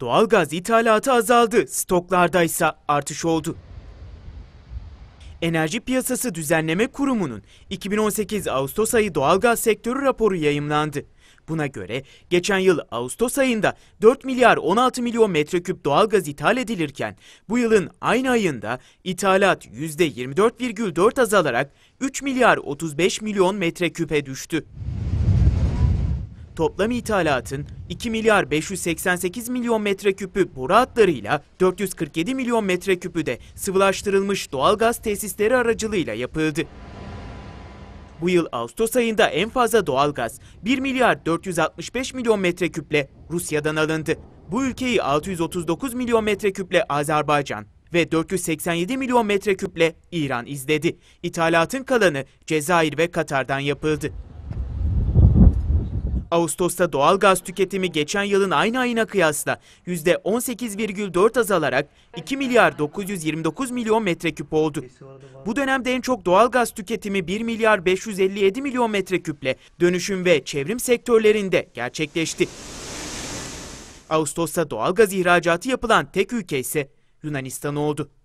Doğalgaz ithalatı azaldı, stoklardaysa artış oldu. Enerji Piyasası Düzenleme Kurumu'nun 2018 Ağustos ayı doğalgaz sektörü raporu yayımlandı. Buna göre geçen yıl Ağustos ayında 4 milyar 16 milyon metreküp doğalgaz ithal edilirken bu yılın aynı ayında ithalat %24,4 azalarak 3 milyar 35 milyon metreküpe düştü toplam ithalatın 2 milyar 588 milyon metreküpü boru hatlarıyla 447 milyon metreküpü de sıvılaştırılmış doğal gaz tesisleri aracılığıyla yapıldı. Bu yıl Ağustos ayında en fazla doğal gaz 1 milyar 465 milyon metreküple Rusya'dan alındı. Bu ülkeyi 639 milyon metreküple Azerbaycan, ve 487 milyon metreküple İran izledi. İthalatın kalanı Cezayir ve Katar'dan yapıldı. Ağustos'ta doğal gaz tüketimi geçen yılın aynı ayına kıyasla %18,4 azalarak 2 milyar 929 milyon metreküp oldu. Bu dönemde en çok doğal gaz tüketimi 1 milyar 557 milyon metreküple dönüşüm ve çevrim sektörlerinde gerçekleşti. Ağustos'ta doğal gaz ihracatı yapılan tek ülke ise Yunanistan oldu.